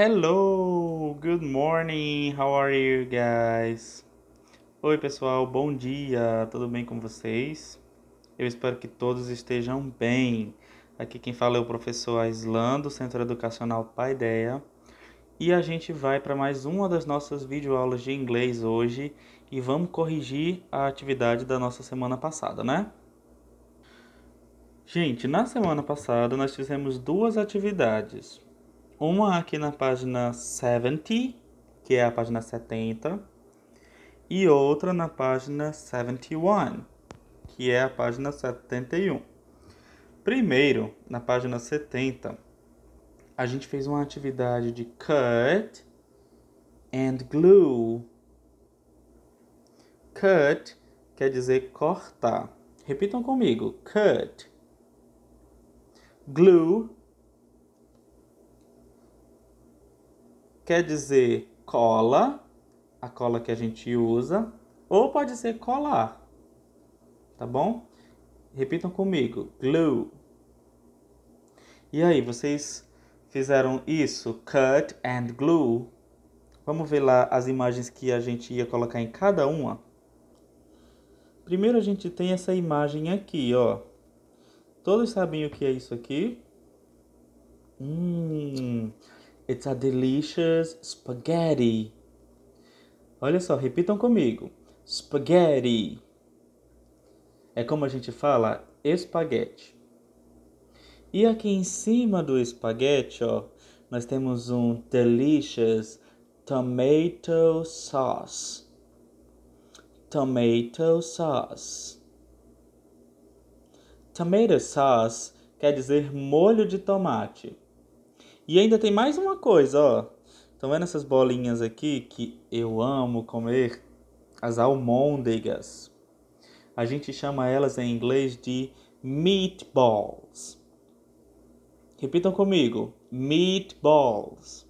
Hello, good morning, how are you guys? Oi pessoal, bom dia, tudo bem com vocês? Eu espero que todos estejam bem. Aqui quem fala é o professor Aislan do Centro Educacional Paideia e a gente vai para mais uma das nossas videoaulas de inglês hoje e vamos corrigir a atividade da nossa semana passada, né? Gente, na semana passada nós fizemos duas atividades. Uma aqui na página 70, que é a página 70, e outra na página 71, que é a página 71. Primeiro, na página 70, a gente fez uma atividade de cut and glue. Cut quer dizer cortar. Repitam comigo: cut. Glue quer dizer cola, a cola que a gente usa, ou pode ser colar, tá bom? Repitam comigo, glue. E aí, vocês fizeram isso, cut and glue? Vamos ver lá as imagens que a gente ia colocar em cada uma? Primeiro a gente tem essa imagem aqui, ó. Todos sabem o que é isso aqui? Hum, It's a delicious spaghetti. Olha só, repitam comigo. Spaghetti. É como a gente fala espaguete. E aqui em cima do espaguete, ó, nós temos um delicious tomato sauce. Tomato sauce. Tomato sauce quer dizer molho de tomate. E ainda tem mais uma coisa, ó. Estão vendo essas bolinhas aqui que eu amo comer? As almôndegas. A gente chama elas em inglês de meatballs. Repitam comigo: meatballs.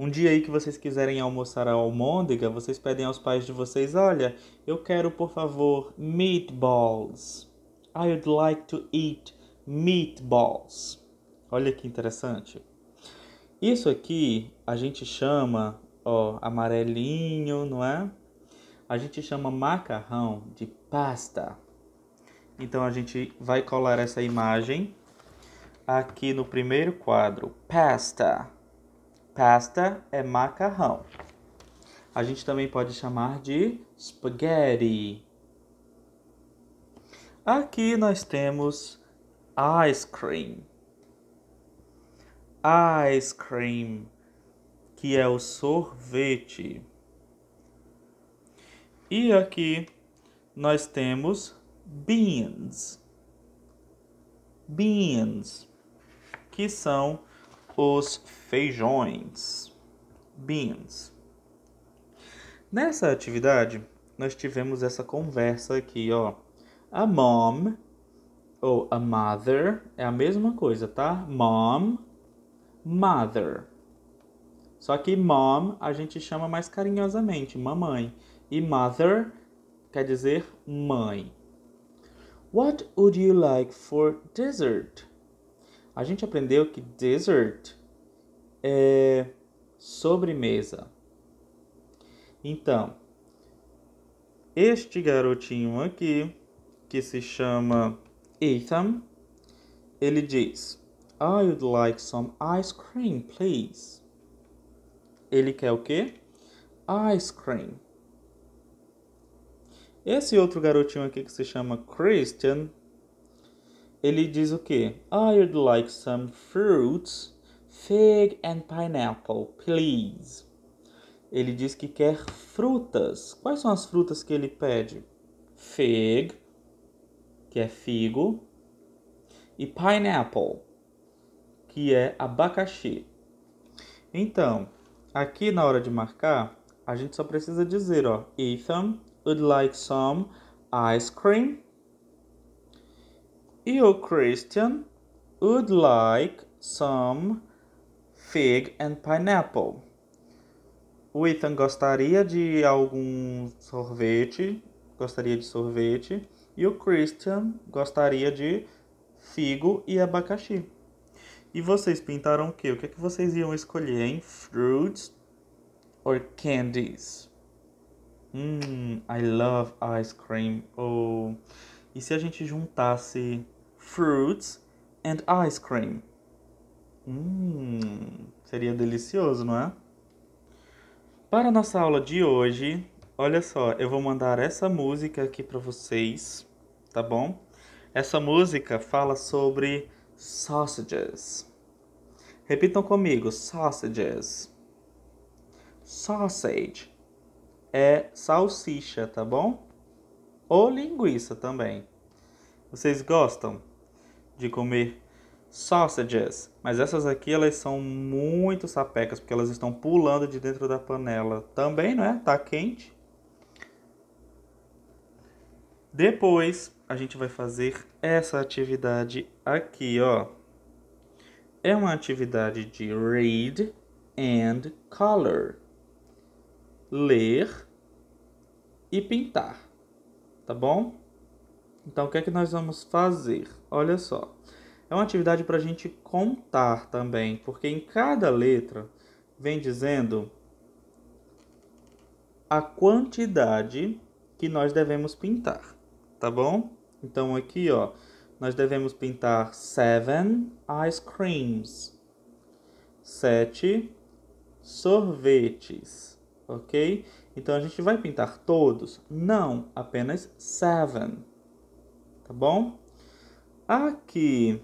Um dia aí que vocês quiserem almoçar a almôndega, vocês pedem aos pais de vocês: Olha, eu quero, por favor, meatballs. I would like to eat meatballs. Olha que interessante. Isso aqui a gente chama, ó, amarelinho, não é? A gente chama macarrão de pasta. Então a gente vai colar essa imagem aqui no primeiro quadro, pasta. Pasta é macarrão. A gente também pode chamar de spaghetti. Aqui nós temos ice cream ice cream, que é o sorvete. E aqui nós temos beans. Beans, que são os feijões. Beans. Nessa atividade, nós tivemos essa conversa aqui, ó. A mom ou a mother é a mesma coisa, tá? Mom mother. Só que mom a gente chama mais carinhosamente, mamãe. E mother quer dizer mãe. What would you like for dessert? A gente aprendeu que dessert é sobremesa. Então, este garotinho aqui, que se chama Ethan, ele diz: I would like some ice cream, please. Ele quer o quê? Ice cream. Esse outro garotinho aqui que se chama Christian, ele diz o quê? I would like some fruits, fig and pineapple, please. Ele diz que quer frutas. Quais são as frutas que ele pede? Fig, que é figo, e pineapple, que é abacaxi. Então, aqui na hora de marcar, a gente só precisa dizer, ó, Ethan would like some ice cream. E o Christian would like some fig and pineapple. O Ethan gostaria de algum sorvete, gostaria de sorvete, e o Christian gostaria de figo e abacaxi. E vocês pintaram o quê? O que, é que vocês iam escolher, hein? Fruits or candies? Hum, I love ice cream. Ou. Oh. E se a gente juntasse fruits and ice cream? Hum, seria delicioso, não é? Para a nossa aula de hoje, olha só, eu vou mandar essa música aqui para vocês, tá bom? Essa música fala sobre sausages. Repitam comigo: sausages. Sausage é salsicha, tá bom? Ou linguiça também. Vocês gostam de comer sausages? Mas essas aqui elas são muito sapecas porque elas estão pulando de dentro da panela. Também, não é? Tá quente. Depois a gente vai fazer essa atividade aqui, ó. É uma atividade de read and color. Ler e pintar, tá bom? Então, o que é que nós vamos fazer? Olha só. É uma atividade para a gente contar também, porque em cada letra vem dizendo a quantidade que nós devemos pintar, tá bom? Então aqui, ó, nós devemos pintar seven ice creams. Sete sorvetes, ok? Então a gente vai pintar todos? Não, apenas seven, tá bom? Aqui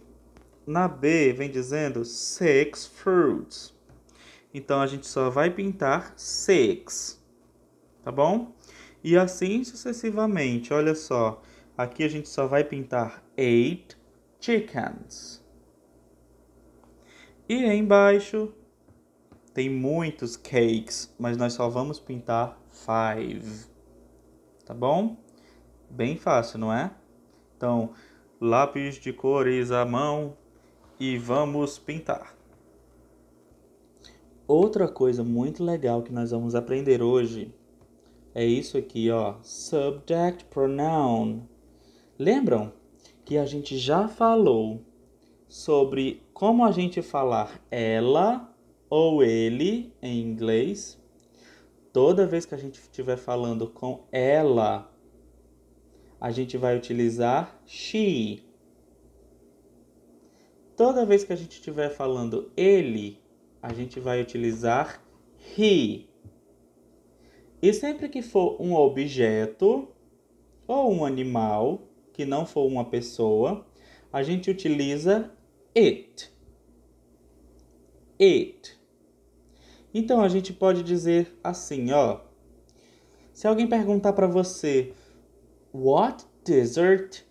na B vem dizendo six fruits. Então a gente só vai pintar six, tá bom? E assim sucessivamente, olha só. Aqui a gente só vai pintar eight chickens. E embaixo tem muitos cakes, mas nós só vamos pintar five. Tá bom? Bem fácil, não é? Então, lápis de cores à mão e vamos pintar. Outra coisa muito legal que nós vamos aprender hoje é isso aqui, ó, subject pronoun. Lembram que a gente já falou sobre como a gente falar ela ou ele em inglês? Toda vez que a gente estiver falando com ela, a gente vai utilizar she. Toda vez que a gente estiver falando ele, a gente vai utilizar he. E sempre que for um objeto ou um animal, que não for uma pessoa, a gente utiliza it. It. Então a gente pode dizer assim, ó. Se alguém perguntar para você, what dessert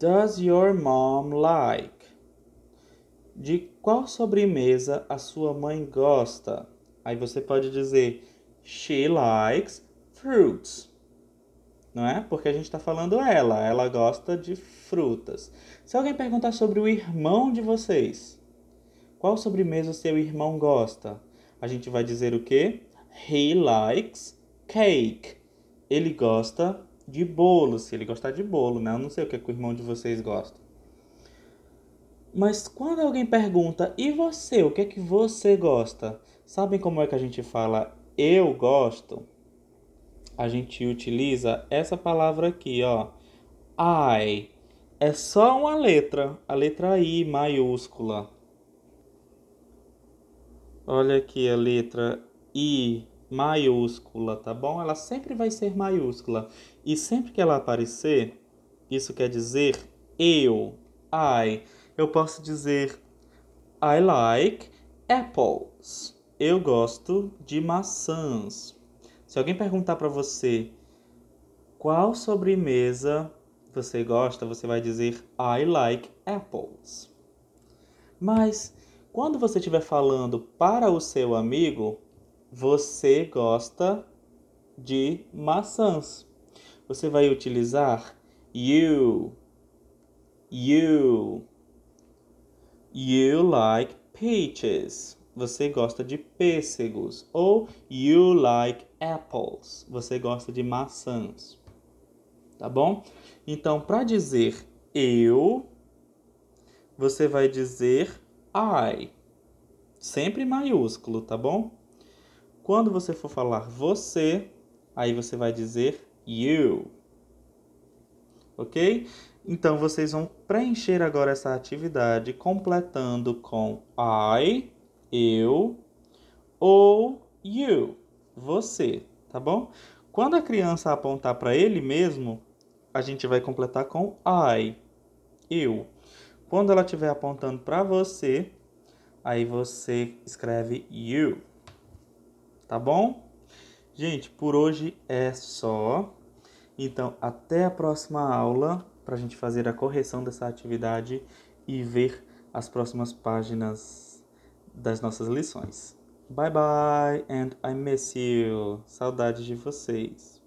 does your mom like? De qual sobremesa a sua mãe gosta? Aí você pode dizer, she likes fruits não é? Porque a gente está falando ela, ela gosta de frutas. Se alguém perguntar sobre o irmão de vocês, qual sobremesa o seu irmão gosta? A gente vai dizer o quê? He likes cake. Ele gosta de bolo, se ele gostar de bolo, né? Eu não sei o que, é que o irmão de vocês gosta. Mas quando alguém pergunta, e você, o que é que você gosta? Sabem como é que a gente fala eu gosto? a gente utiliza essa palavra aqui, ó. I. É só uma letra, a letra I maiúscula. Olha aqui a letra I maiúscula, tá bom? Ela sempre vai ser maiúscula. E sempre que ela aparecer, isso quer dizer eu, I. Eu posso dizer I like apples. Eu gosto de maçãs. Se alguém perguntar para você qual sobremesa você gosta, você vai dizer I like apples. Mas quando você estiver falando para o seu amigo, você gosta de maçãs. Você vai utilizar you, you, you like peaches você gosta de pêssegos. Ou you like apples, você gosta de maçãs. Tá bom? Então, para dizer eu, você vai dizer I. Sempre maiúsculo, tá bom? Quando você for falar você, aí você vai dizer you. Ok? Então vocês vão preencher agora essa atividade completando com I eu ou you, você, tá bom? Quando a criança apontar para ele mesmo, a gente vai completar com I, eu. Quando ela estiver apontando para você, aí você escreve you, tá bom? Gente, por hoje é só. Então, até a próxima aula para a gente fazer a correção dessa atividade e ver as próximas páginas das nossas lições. Bye bye and I miss you. Saudades de vocês.